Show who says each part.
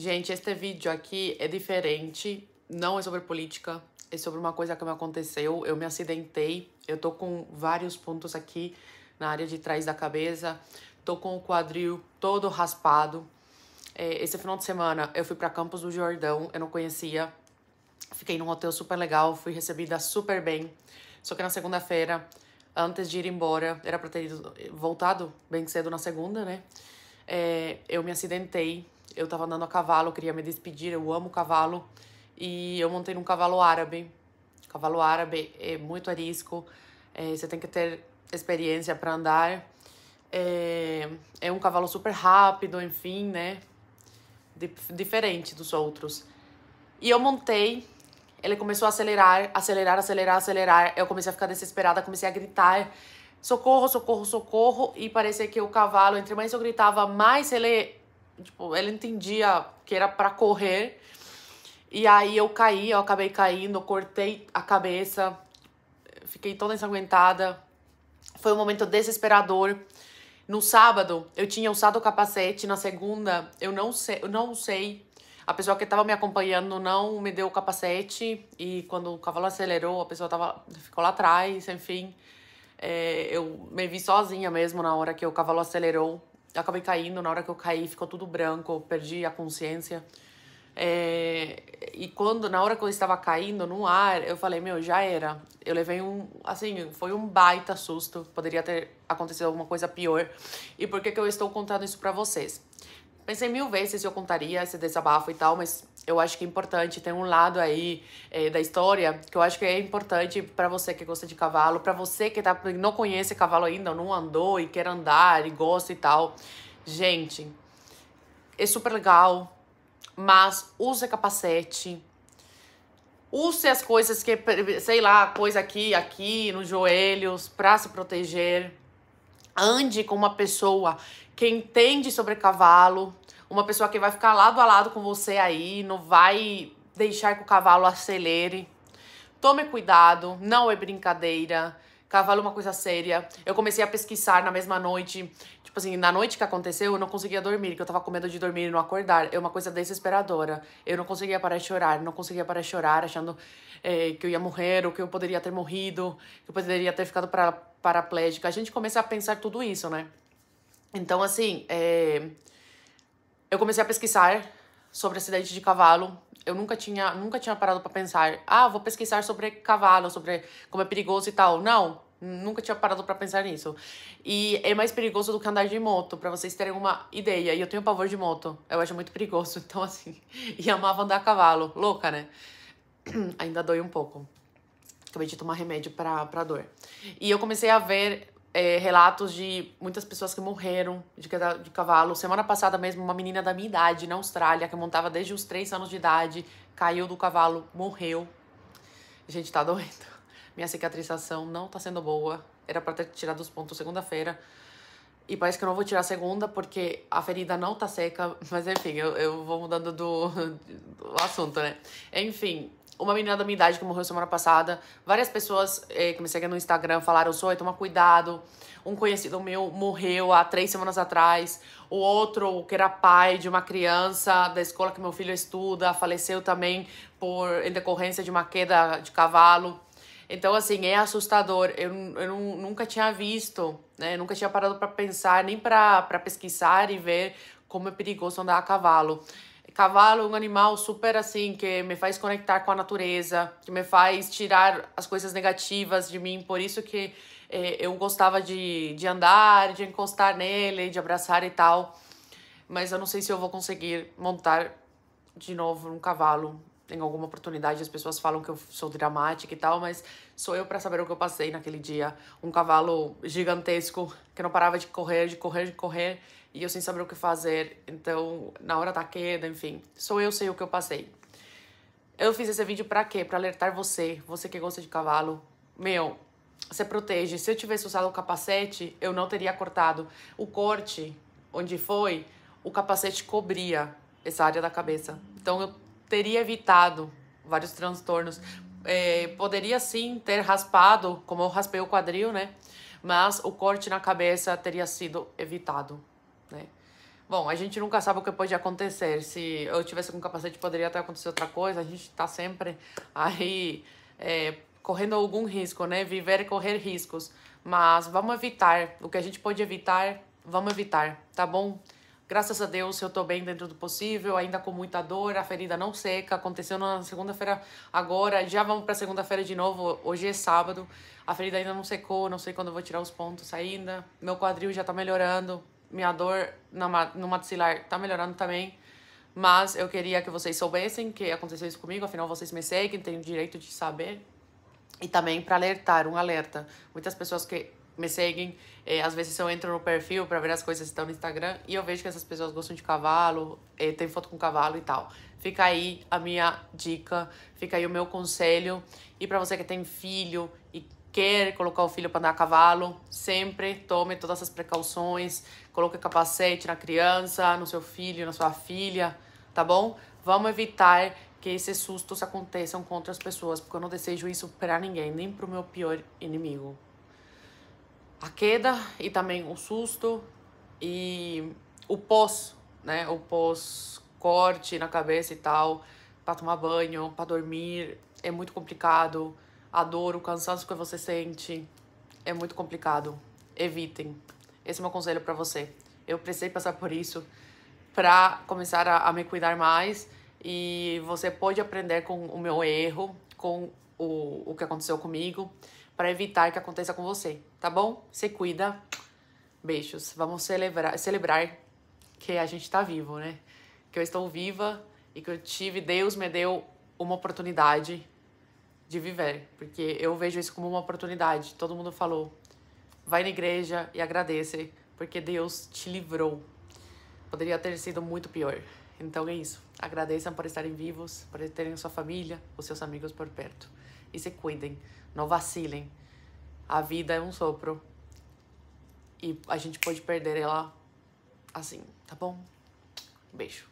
Speaker 1: Gente, este vídeo aqui é diferente, não é sobre política, é sobre uma coisa que me aconteceu. Eu me acidentei, eu tô com vários pontos aqui na área de trás da cabeça, tô com o quadril todo raspado. É, esse final de semana eu fui para Campos do Jordão, eu não conhecia, fiquei num hotel super legal, fui recebida super bem. Só que na segunda-feira, antes de ir embora, era pra ter voltado bem cedo na segunda, né? É, eu me acidentei eu tava andando a cavalo, eu queria me despedir, eu amo cavalo. E eu montei num cavalo árabe. Cavalo árabe é muito arisco, é, você tem que ter experiência para andar. É, é um cavalo super rápido, enfim, né? diferente dos outros. E eu montei, ele começou a acelerar, acelerar, acelerar, acelerar. Eu comecei a ficar desesperada, comecei a gritar: socorro, socorro, socorro. E parecia que o cavalo, entre mais eu gritava, mais ele Tipo, ela entendia que era para correr. E aí eu caí, eu acabei caindo, cortei a cabeça, fiquei toda ensanguentada. Foi um momento desesperador. No sábado, eu tinha usado o capacete, na segunda, eu não sei, eu não sei. A pessoa que estava me acompanhando não me deu o capacete e quando o cavalo acelerou, a pessoa tava, ficou lá atrás, enfim. É, eu me vi sozinha mesmo na hora que o cavalo acelerou. Eu acabei caindo, na hora que eu caí ficou tudo branco, perdi a consciência. É, e quando, na hora que eu estava caindo no ar, eu falei, meu, já era. Eu levei um, assim, foi um baita susto. Poderia ter acontecido alguma coisa pior. E por que que eu estou contando isso para vocês? Pensei mil vezes se eu contaria esse desabafo e tal, mas eu acho que é importante. Tem um lado aí é, da história que eu acho que é importante para você que gosta de cavalo, para você que tá, não conhece cavalo ainda, não andou e quer andar e gosta e tal. Gente, é super legal, mas use capacete. Use as coisas que, sei lá, coisa aqui, aqui, nos joelhos, para se proteger ande com uma pessoa que entende sobre cavalo, uma pessoa que vai ficar lado a lado com você aí, não vai deixar que o cavalo acelere. Tome cuidado, não é brincadeira cavalo é uma coisa séria. Eu comecei a pesquisar na mesma noite. Tipo assim, na noite que aconteceu, eu não conseguia dormir, que eu tava com medo de dormir e não acordar. É uma coisa desesperadora. Eu não conseguia parar de chorar, não conseguia parar de chorar, achando é, que eu ia morrer, ou que eu poderia ter morrido, que eu poderia ter ficado para, paraplégica. A gente começa a pensar tudo isso, né? Então, assim, é... eu comecei a pesquisar sobre acidente de cavalo eu nunca tinha, nunca tinha parado para pensar, ah, vou pesquisar sobre cavalo, sobre como é perigoso e tal. Não, nunca tinha parado para pensar nisso. E é mais perigoso do que andar de moto, para vocês terem uma ideia. E eu tenho pavor de moto, eu acho muito perigoso, então assim, e amava andar a cavalo, louca, né? Ainda dói um pouco. Acabei de tomar remédio para dor. E eu comecei a ver é, relatos de muitas pessoas que morreram de, de cavalo. Semana passada mesmo, uma menina da minha idade, na Austrália, que montava desde os 3 anos de idade, caiu do cavalo, morreu. Gente, tá doendo. Minha cicatrização não tá sendo boa. Era pra ter tirado os pontos segunda-feira. E parece que eu não vou tirar a segunda porque a ferida não tá seca. Mas enfim, eu, eu vou mudando do, do assunto, né? Enfim, uma menina da minha idade que morreu semana passada. Várias pessoas eh, que me seguem no Instagram falaram: Zoe, toma cuidado. Um conhecido meu morreu há três semanas atrás. O outro, que era pai de uma criança da escola que meu filho estuda, faleceu também por, em decorrência de uma queda de cavalo. Então, assim, é assustador. Eu, eu nunca tinha visto, né? Eu nunca tinha parado para pensar, nem para pesquisar e ver como é perigoso andar a cavalo. Cavalo é um animal super assim, que me faz conectar com a natureza, que me faz tirar as coisas negativas de mim. Por isso que eh, eu gostava de, de andar, de encostar nele, de abraçar e tal. Mas eu não sei se eu vou conseguir montar de novo um cavalo tem alguma oportunidade as pessoas falam que eu sou dramática e tal, mas sou eu para saber o que eu passei naquele dia. Um cavalo gigantesco que não parava de correr, de correr, de correr, e eu sem saber o que fazer. Então, na hora da queda, enfim, sou eu sei o que eu passei. Eu fiz esse vídeo para quê? Para alertar você, você que gosta de cavalo. Meu, você protege. Se eu tivesse usado o capacete, eu não teria cortado. O corte, onde foi, o capacete cobria essa área da cabeça. Então, eu teria evitado vários transtornos. É, poderia sim ter raspado, como eu raspei o quadril, né? Mas o corte na cabeça teria sido evitado, né? Bom, a gente nunca sabe o que pode acontecer. Se eu tivesse com capacete, poderia até acontecer outra coisa. A gente tá sempre aí é, correndo algum risco, né? Viver e correr riscos. Mas vamos evitar. O que a gente pode evitar, vamos evitar, tá bom? Graças a Deus eu estou bem dentro do possível, ainda com muita dor, a ferida não seca. Aconteceu na segunda-feira agora, já vamos para segunda-feira de novo. Hoje é sábado, a ferida ainda não secou, não sei quando eu vou tirar os pontos ainda. Meu quadril já está melhorando, minha dor no maxilar está melhorando também. Mas eu queria que vocês soubessem que aconteceu isso comigo, afinal vocês me seguem, têm o direito de saber. E também para alertar, um alerta. Muitas pessoas que me seguem. É, às vezes eu entro no perfil para ver as coisas que estão no Instagram e eu vejo que essas pessoas gostam de cavalo, é, tem foto com cavalo e tal. Fica aí a minha dica, fica aí o meu conselho. E para você que tem filho e quer colocar o filho para andar a cavalo, sempre tome todas essas precauções, coloque capacete na criança, no seu filho, na sua filha, tá bom? Vamos evitar que esses sustos aconteçam contra as pessoas, porque eu não desejo isso para ninguém, nem para o meu pior inimigo a queda e também o susto e o pós, né? O pós corte na cabeça e tal, para tomar banho, para dormir, é muito complicado. A dor, o cansaço que você sente, é muito complicado. Evitem. Esse é meu conselho para você. Eu precisei passar por isso para começar a, a me cuidar mais e você pode aprender com o meu erro, com o, o que aconteceu comigo para evitar que aconteça com você, tá bom? Se cuida. Beijos. Vamos celebrar, celebrar que a gente está vivo, né? Que eu estou viva e que eu tive, Deus me deu uma oportunidade de viver, porque eu vejo isso como uma oportunidade. Todo mundo falou: vai na igreja e agradece, porque Deus te livrou. Poderia ter sido muito pior. Então é isso. Agradeçam por estarem vivos, por terem sua família, os seus amigos por perto. E se cuidem, não vacilem. A vida é um sopro e a gente pode perder ela assim, tá bom? Beijo.